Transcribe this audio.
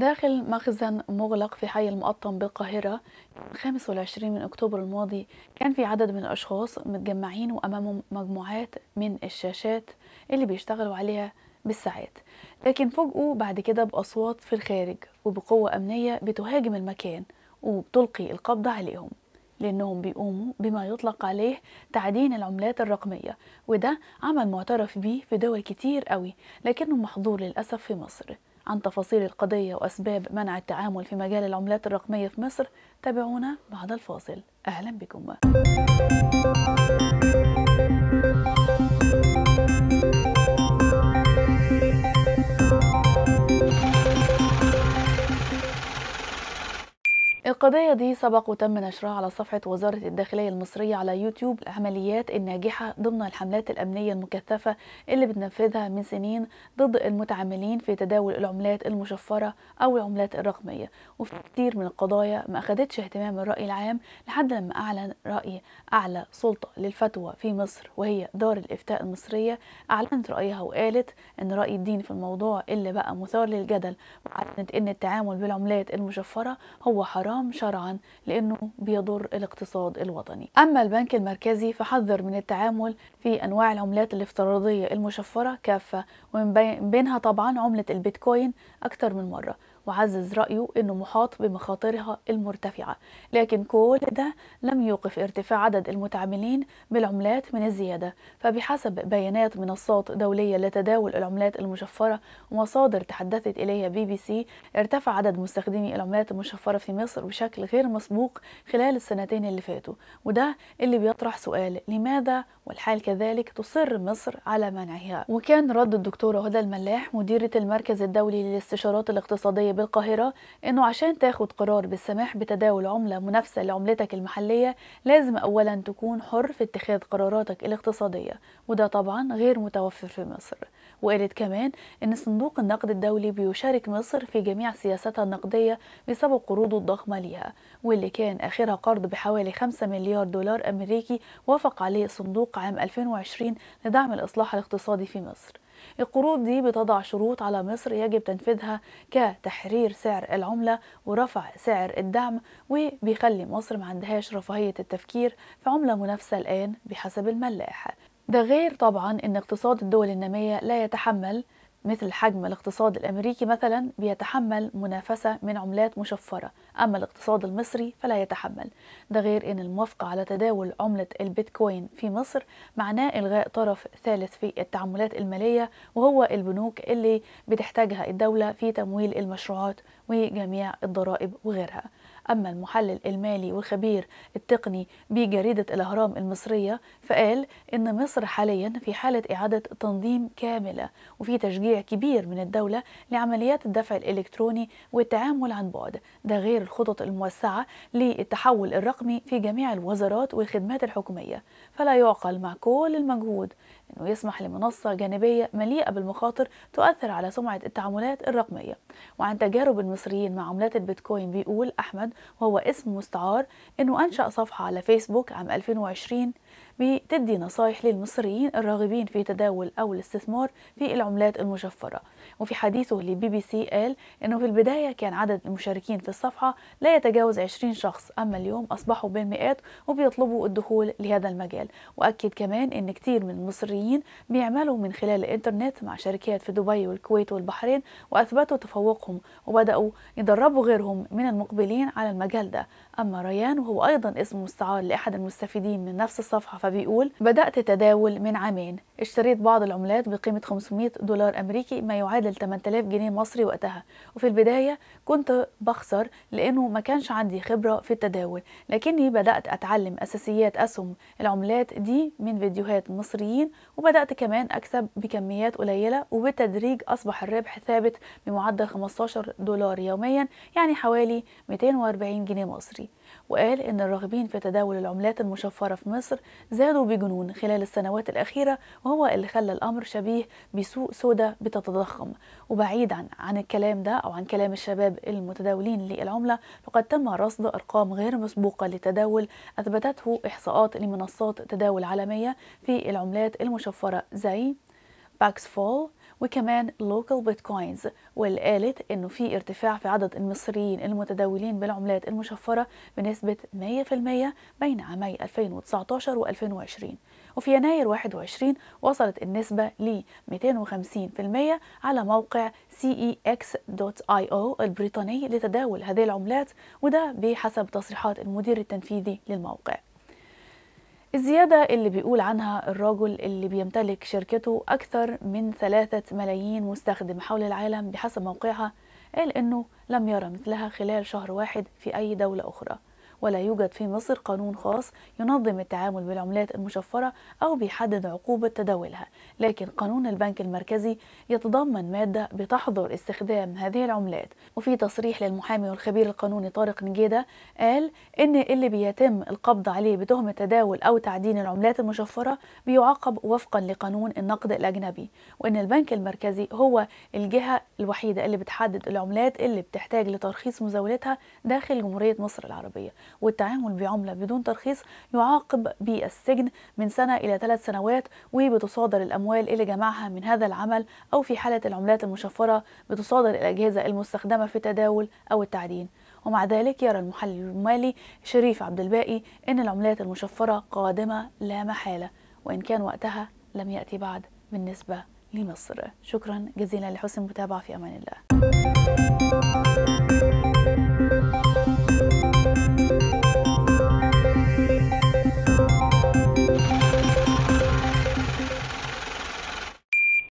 داخل مخزن مغلق في حي المقطم بالقاهرة 25 من أكتوبر الماضي كان في عدد من الأشخاص متجمعين وأمامهم مجموعات من الشاشات اللي بيشتغلوا عليها بالساعات لكن فوجئوا بعد كده بأصوات في الخارج وبقوة أمنية بتهاجم المكان وبتلقي القبض عليهم لأنهم بيقوموا بما يطلق عليه تعدين العملات الرقمية وده عمل معترف بيه في دول كتير قوي لكنه محظور للأسف في مصر عن تفاصيل القضية وأسباب منع التعامل في مجال العملات الرقمية في مصر تابعونا بعد الفاصل أهلا بكم القضية دي سبق وتم نشرها على صفحة وزارة الداخلية المصرية على يوتيوب العمليات الناجحة ضمن الحملات الأمنية المكثفة اللي بتنفذها من سنين ضد المتعاملين في تداول العملات المشفرة أو العملات الرقمية وفي كتير من القضايا ما أخدتش اهتمام الرأي العام لحد لما أعلن رأي أعلى سلطة للفتوى في مصر وهي دار الإفتاء المصرية أعلنت رأيها وقالت إن رأي الدين في الموضوع اللي بقى مثار للجدل وأعلنت إن التعامل بالعملات المشفرة هو حرام شرعا لأنه بيضر الاقتصاد الوطني أما البنك المركزي فحذر من التعامل في أنواع العملات الافتراضية المشفرة كافة ومن بينها طبعا عملة البيتكوين أكثر من مرة وعزز رأيه أنه محاط بمخاطرها المرتفعة لكن كل ده لم يوقف ارتفاع عدد المتعاملين بالعملات من الزيادة فبحسب بيانات منصات دولية لتداول العملات المشفرة ومصادر تحدثت إليها بي بي سي ارتفع عدد مستخدمي العملات المشفرة في مصر بشكل غير مسبوق خلال السنتين اللي فاتوا وده اللي بيطرح سؤال لماذا والحال كذلك تصر مصر على منعها وكان رد الدكتورة هدى الملاح مديرة المركز الدولي للاستشارات الاقتصادية بالقاهرة أنه عشان تاخد قرار بالسماح بتداول عملة منافسة لعملتك المحلية لازم أولا تكون حر في اتخاذ قراراتك الاقتصادية وده طبعا غير متوفر في مصر وقالت كمان أن صندوق النقد الدولي بيشارك مصر في جميع سياستها النقدية بسبب قروضه الضخمة ليها واللي كان آخرها قرض بحوالي 5 مليار دولار أمريكي وافق عليه صندوق عام 2020 لدعم الإصلاح الاقتصادي في مصر القروض دي بتضع شروط على مصر يجب تنفيذها كتحرير سعر العملة ورفع سعر الدعم وبيخلي مصر ما عندهاش رفاهية التفكير في عملة منافسة الآن بحسب الملاح ده غير طبعا ان اقتصاد الدول النامية لا يتحمل مثل حجم الاقتصاد الأمريكي مثلا بيتحمل منافسة من عملات مشفرة أما الاقتصاد المصري فلا يتحمل ده غير أن الموافقة على تداول عملة البيتكوين في مصر معناه إلغاء طرف ثالث في التعاملات المالية وهو البنوك اللي بتحتاجها الدولة في تمويل المشروعات وجميع الضرائب وغيرها أما المحلل المالي والخبير التقني بجريدة الأهرام المصرية فقال إن مصر حاليا في حالة إعادة تنظيم كاملة وفي تشجيع كبير من الدولة لعمليات الدفع الإلكتروني والتعامل عن بعد ده غير الخطط الموسعة للتحول الرقمي في جميع الوزارات والخدمات الحكومية فلا يعقل مع كل المجهود أنه يسمح لمنصة جانبية مليئة بالمخاطر تؤثر على سمعة التعاملات الرقمية وعن تجارب المصريين مع عملات البيتكوين بيقول أحمد وهو اسم مستعار انه انشأ صفحة على فيسبوك عام 2020 بتدي نصايح للمصريين الراغبين في تداول او الاستثمار في العملات المشفرة وفي حديثه لبي بي سي قال انه في البداية كان عدد المشاركين في الصفحة لا يتجاوز 20 شخص اما اليوم اصبحوا بالمئات وبيطلبوا الدخول لهذا المجال واكد كمان ان كتير من المصريين بيعملوا من خلال الانترنت مع شركات في دبي والكويت والبحرين واثبتوا تفوقهم وبداوا يدربوا غيرهم من المقبلين على المجال ده أما ريان وهو أيضا اسم مستعار لأحد المستفيدين من نفس الصفحة فبيقول بدأت تداول من عامين اشتريت بعض العملات بقيمة 500 دولار أمريكي ما يعادل 8000 جنيه مصري وقتها وفي البداية كنت بخسر لأنه ما كانش عندي خبرة في التداول لكني بدأت أتعلم أساسيات أسهم العملات دي من فيديوهات مصريين وبدأت كمان أكسب بكميات قليلة وبالتدريج أصبح الربح ثابت بمعدل 15 دولار يوميا يعني حوالي 200 140 جنيه مصري وقال إن الراغبين في تداول العملات المشفرة في مصر زادوا بجنون خلال السنوات الأخيرة وهو اللي خلى الأمر شبيه بسوق سوداء بتتضخم وبعيدا عن الكلام ده أو عن كلام الشباب المتداولين للعملة فقد تم رصد أرقام غير مسبوقة للتداول أثبتته إحصاءات لمنصات تداول عالمية في العملات المشفرة زي باكس فول وكمان لوكال بيتكوينز واللي قالت انه في ارتفاع في عدد المصريين المتداولين بالعملات المشفرة بنسبة 100% بين عامي 2019 و2020 وفي يناير 21 وصلت النسبة ل 250% على موقع cex.io البريطاني لتداول هذه العملات وده بحسب تصريحات المدير التنفيذي للموقع الزيادة اللي بيقول عنها الرجل اللي بيمتلك شركته أكثر من ثلاثة ملايين مستخدم حول العالم بحسب موقعها قال إنه لم يرى مثلها خلال شهر واحد في أي دولة أخرى ولا يوجد في مصر قانون خاص ينظم التعامل بالعملات المشفرة أو بيحدد عقوبة تداولها لكن قانون البنك المركزي يتضمن مادة بتحظر استخدام هذه العملات وفي تصريح للمحامي والخبير القانوني طارق نجيدة قال إن اللي بيتم القبض عليه بتهمة تداول أو تعدين العملات المشفرة بيعاقب وفقا لقانون النقد الأجنبي وإن البنك المركزي هو الجهة الوحيدة اللي بتحدد العملات اللي بتحتاج لترخيص مزاولتها داخل جمهورية مصر العربية والتعامل بعملة بدون ترخيص يعاقب بالسجن من سنة إلى ثلاث سنوات وبتصادر الأموال اللي جمعها من هذا العمل أو في حالة العملات المشفرة بتصادر الأجهزة المستخدمة في التداول أو التعدين ومع ذلك يرى المحلل المالي شريف عبد الباقي أن العملات المشفرة قادمة لا محالة وإن كان وقتها لم يأتي بعد بالنسبة لمصر شكرا جزيلا لحسن المتابعة في أمان الله